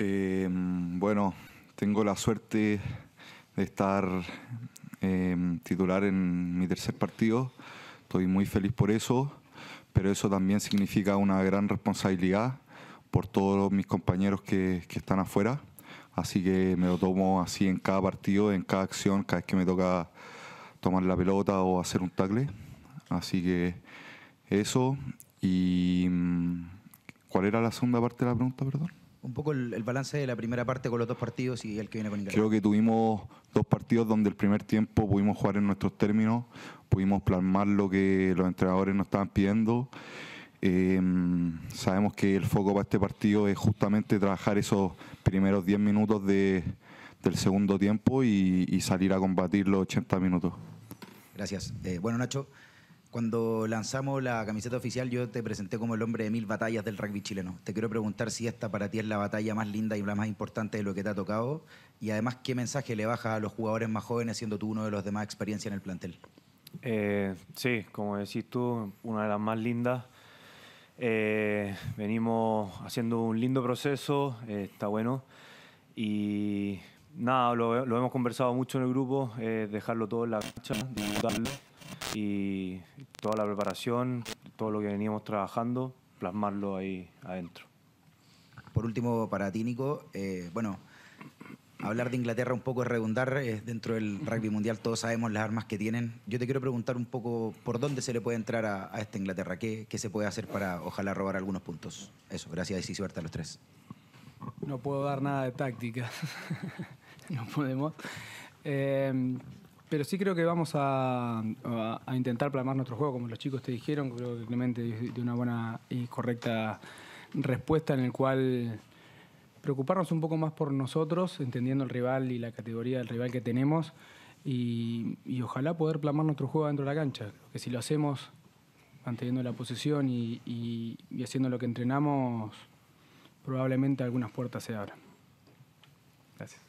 Em, bueno, tengo la suerte de estar em, titular en mi tercer partido. Estoy muy feliz por eso, pero eso también significa una gran responsabilidad por todos mis compañeros que, que están afuera. Así que me lo tomo así en cada partido, en cada acción, cada vez que me toca tomar la pelota o hacer un tackle. Así que eso. ¿Y mm, cuál era la segunda parte de la pregunta, perdón? un poco el, balance de la primera parte con los dos partidos y el que viene con Inglaterra. Creo que tuvimos dos partidos donde el primer tiempo pudimos jugar en nuestros términos, pudimos plasmar lo que los entrenadores nos estaban pidiendo. Eh, sabemos que el foco para este partido es justamente trabajar esos primeros 10 minutos de, del segundo tiempo y, salir a combatir los 80 minutos. Gracias. Eh, bueno, Nacho, cuando lanzamos la camiseta oficial, yo te presenté como el hombre de mil batallas del rugby chileno. Te quiero preguntar si esta para ti es la batalla más linda y la más importante de lo que te ha tocado. Y además, ¿qué mensaje le baja a los jugadores más jóvenes, siendo tú uno de los de más experiencia en el plantel? Eh, sí, como decís tú, una de las más lindas. Eh, venimos haciendo un lindo proceso, eh, está bueno. Y nada, lo, lo, hemos conversado mucho en el grupo, dejarlo todo en la cancha, disfrutarlo y toda la preparación, todo lo que veníamos trabajando, plasmarlo ahí adentro. Por último, para ti, Nico, eh, bueno, hablar de Inglaterra un poco es redundar, dentro del rugby mundial todos sabemos las armas que tienen. Yo te quiero preguntar un poco por dónde se le puede entrar a, esta Inglaterra, ¿Qué, se puede hacer para ojalá robar algunos puntos. Eso, gracias y suerte a los tres. No puedo dar nada de táctica, no podemos. Eh, pero sí creo que vamos a, intentar plasmar nuestro juego, como los chicos te dijeron, creo que Clemente dio una buena y correcta respuesta en el cual preocuparnos un poco más por nosotros, entendiendo el rival y la categoría del rival que tenemos, y, ojalá poder plasmar nuestro juego dentro de la cancha. que si lo hacemos manteniendo la posesión y haciendo lo que entrenamos, probablemente algunas puertas se abran. Gracias.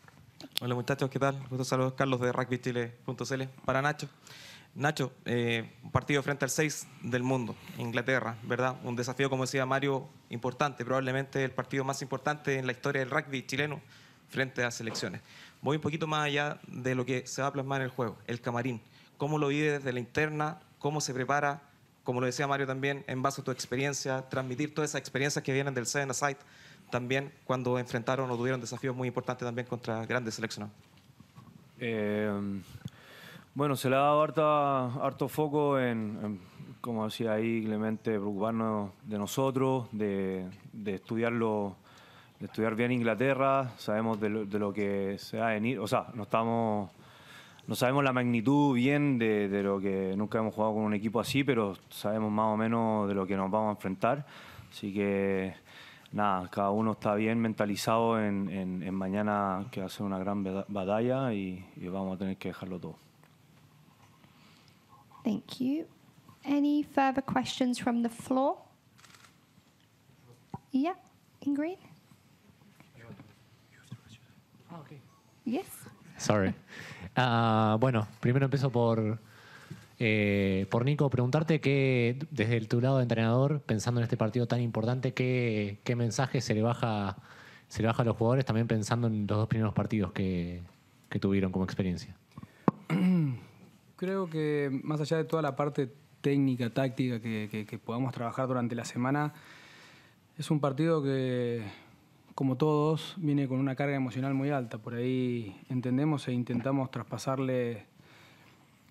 Hola muchachos, ¿qué tal? Gusto saludos, Carlos de rugbychile.cl para Nacho. Nacho, eh, un partido frente al 6 del mundo, Inglaterra, ¿verdad? Un desafío, como decía Mario, importante, probablemente el partido más importante en la historia del rugby chileno frente a selecciones. Voy un poquito más allá de lo que se va a plasmar en el juego, el camarín. ¿Cómo lo vive desde la interna? ¿Cómo se prepara? Como lo decía Mario también, en base a tu experiencia, transmitir todas esas experiencias que vienen del Seven Aside también cuando enfrentaron o tuvieron desafíos muy importantes también contra grandes seleccionados? Eh, bueno, se le ha dado harta, harto foco en, como decía ahí Clemente, preocuparnos de nosotros, de, de estudiarlo, de estudiar bien Inglaterra, sabemos de lo, que se ha a o sea, no estamos... No sabemos la magnitud bien de, de lo que nunca hemos jugado con un equipo así, pero sabemos más o menos de lo que nos vamos a enfrentar. Así que nada, cada uno está bien mentalizado en, en, en mañana que va a ser una gran batalla y, y vamos a tener que dejarlo todo. Thank you. Any further questions from the floor? Yeah, Ingrid? green. Ah, yes. Sorry. Uh, bueno, primero empiezo por eh, por Nico, preguntarte que desde tu lado de entrenador, pensando en este partido tan importante, ¿qué, qué mensaje se le, baja, se le baja a los jugadores también pensando en los dos primeros partidos que, tuvieron como experiencia? Creo que más allá de toda la parte técnica, táctica que, que podamos trabajar durante la semana, es un partido que, como todos, viene con una carga emocional muy alta. Por ahí entendemos e intentamos traspasarle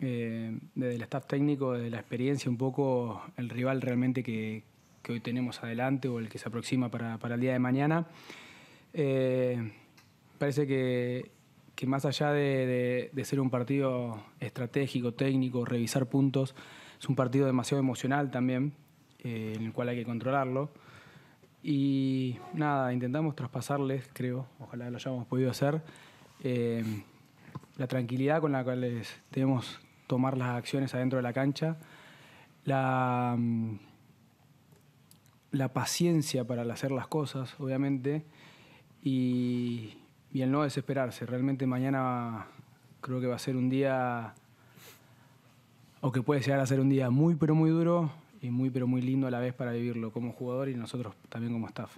eh, desde el staff técnico, desde la experiencia, un poco el rival realmente que, hoy tenemos adelante o el que se aproxima para, el día de mañana. Eh, parece que, más allá de, ser un partido estratégico, técnico, revisar puntos, es un partido demasiado emocional también, eh, en el cual hay que controlarlo. Y nada, intentamos traspasarles, creo, ojalá lo hayamos podido hacer, la tranquilidad con la cual tenemos tomar las acciones adentro de la cancha, la, mm, la paciencia para hacer las cosas, obviamente, y, el no desesperarse. Realmente mañana creo que va a ser un día, o que puede llegar a ser un día muy pero muy duro y muy pero muy lindo a la vez para vivirlo como jugador y nosotros también como staff.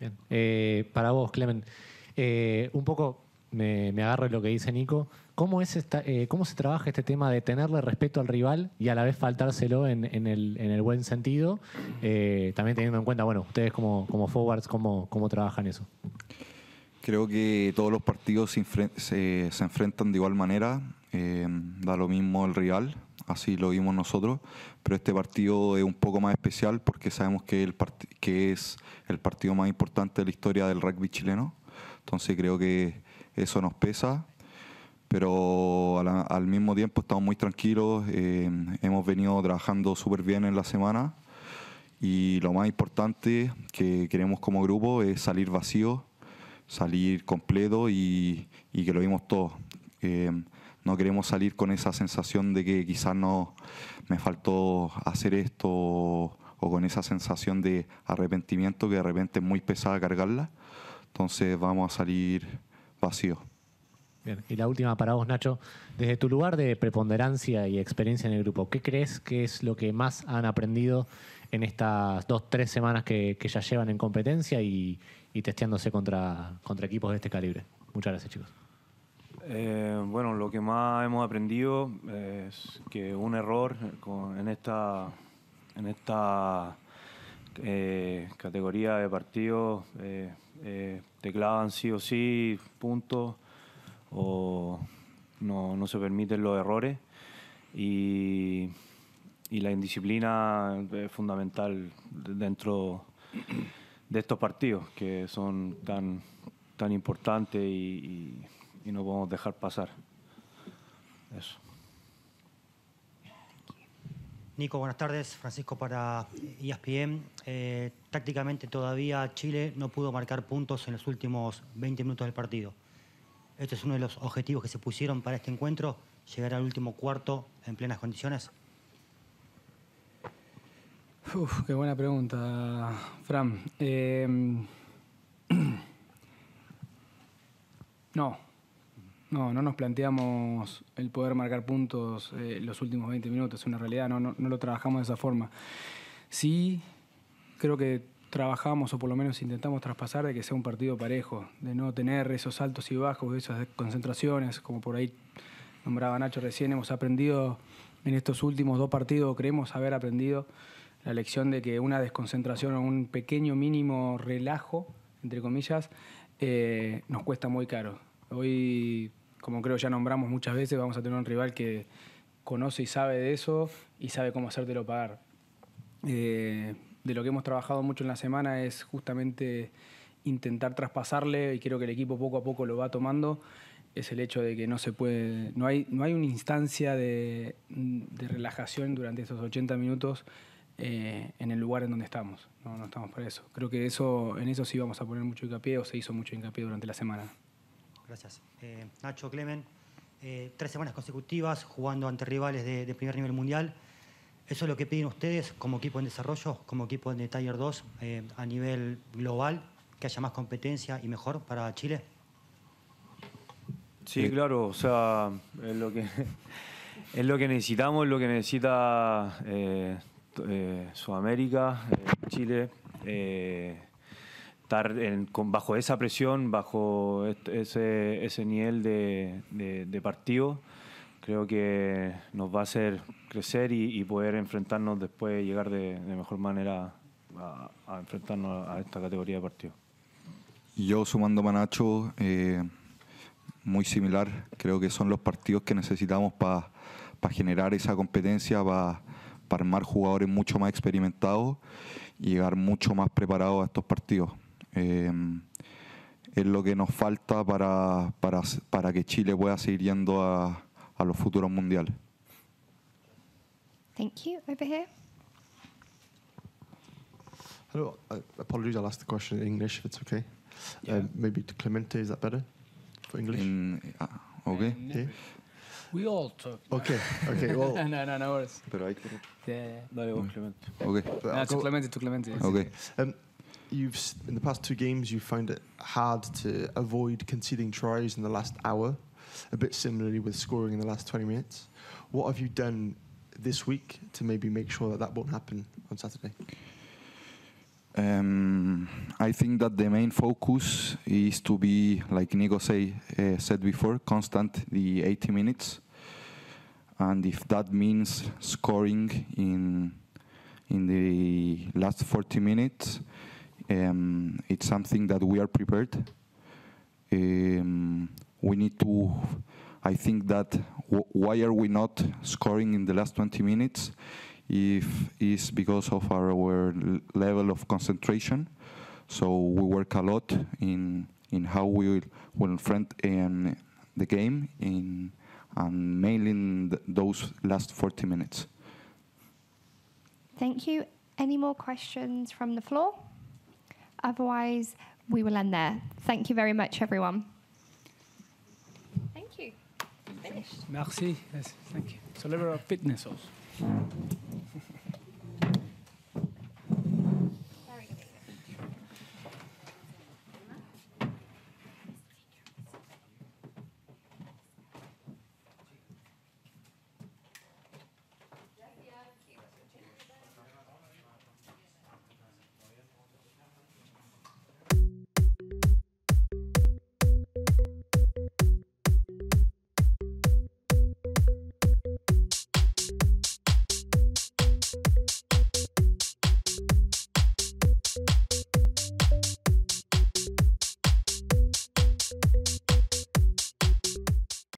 Bien. Eh, para vos, Clemen, eh, un poco me, agarro lo que dice Nico. ¿Cómo, es eh, ¿Cómo se trabaja este tema de tenerle respeto al rival y a la vez faltárselo en, el, en el, buen sentido? Eh, también teniendo en cuenta, bueno, ustedes como, como forwards, ¿cómo, ¿cómo trabajan eso? Creo que todos los partidos se, se, enfrentan de igual manera. Eh, da lo mismo el rival, así lo vimos nosotros, pero este partido es un poco más especial porque sabemos que, el que es el partido más importante de la historia del rugby chileno. Entonces creo que eso nos pesa, pero al, mismo tiempo estamos muy tranquilos, eh, hemos venido trabajando súper bien en la semana y lo más importante que queremos como grupo es salir vacío, salir completo y, que lo vimos todo. Eh, no queremos salir con esa sensación de que quizás no me faltó hacer esto o con esa sensación de arrepentimiento que de repente es muy pesada cargarla. Entonces vamos a salir vacío Bien, y la última para vos, Nacho. Desde tu lugar de preponderancia y experiencia en el grupo, ¿qué crees que es lo que más han aprendido en estas dos, tres semanas que, ya llevan en competencia y, testeándose contra, contra equipos de este calibre? Muchas gracias, chicos. Eh, bueno, lo que más hemos aprendido es que un error en esta, en esta eh, categoría de partidos eh, eh, te clavan sí o sí punto, o no, no se permiten los errores y, y, la indisciplina es fundamental dentro de estos partidos que son tan, tan importantes y, y no podemos dejar pasar eso. Nico, buenas tardes. Francisco para IASPM. E eh, tácticamente todavía Chile no pudo marcar puntos en los últimos 20 minutos del partido. ¿Este es uno de los objetivos que se pusieron para este encuentro? ¿Llegar al último cuarto en plenas condiciones? Uf, qué buena pregunta, Fran. Eh, no, no, no nos planteamos el poder marcar puntos eh, los últimos 20 minutos, es una realidad, no, no, lo trabajamos de esa forma. Sí, creo que trabajamos o por lo menos intentamos traspasar de que sea un partido parejo, de no tener esos altos y bajos, esas concentraciones, como por ahí nombraba Nacho recién, hemos aprendido en estos últimos dos partidos, creemos haber aprendido la lección de que una desconcentración o un pequeño mínimo relajo, entre comillas, eh, nos cuesta muy caro. Hoy como creo ya nombramos muchas veces, vamos a tener un rival que conoce y sabe de eso y sabe cómo hacértelo pagar. Eh, de lo que hemos trabajado mucho en la semana es justamente intentar traspasarle, y creo que el equipo poco a poco lo va tomando, es el hecho de que no se puede, no hay, no hay una instancia de, relajación durante esos 80 minutos eh, en el lugar en donde estamos. No, no estamos para eso. Creo que eso, en eso sí vamos a poner mucho hincapié o se hizo mucho hincapié durante la semana. Gracias. Eh, Nacho, Clemen, eh, tres semanas consecutivas jugando ante rivales de, primer nivel mundial. ¿Eso es lo que piden ustedes como equipo en desarrollo, como equipo de Tier 2 eh, a nivel global, que haya más competencia y mejor para Chile? Sí, claro, o sea, es lo que, es lo que necesitamos, es lo que necesita Sudamérica, Chile estar bajo esa presión, bajo ese, nivel de, partido, creo que nos va a hacer crecer y, poder enfrentarnos después, llegar de, mejor manera a, enfrentarnos a esta categoría de partido. Yo sumando Manacho, eh, muy similar, creo que son los partidos que necesitamos para generar esa competencia, para armar jugadores mucho más experimentados y llegar mucho más preparados a estos partidos. Eh, es lo que nos falta para, para, para, que Chile pueda seguir yendo a, a los futuros mundiales. Thank you. Over here. Hello. Uh, I apologize, I'll ask the question in English if it's okay. Yeah. Um, maybe to Clemente, is that better for English? In, uh, ah, okay. Yeah. We all talk. Okay, okay, well. no, no, no worries. Pero hay que... Yeah, yeah. No, Clemente. Okay. But uh, no, to Clemente, to Clemente. Okay. Um, you've in the past two games you found it hard to avoid conceding tries in the last hour, a bit similarly with scoring in the last 20 minutes. What have you done this week to maybe make sure that that won't happen on Saturday? Um, I think that the main focus is to be, like Nico say, uh, said before, constant the 80 minutes, and if that means scoring in in the last 40 minutes, um, it's something that we are prepared. Um, we need to, I think that why are we not scoring in the last 20 minutes? If is because of our, our level of concentration. So we work a lot in in how we will, will front um, the game in and mainly in th those last 40 minutes. Thank you. Any more questions from the floor? Otherwise, we will end there. Thank you very much, everyone. Thank you. Finished. Merci. Yes, thank you. It's a level of fitness also.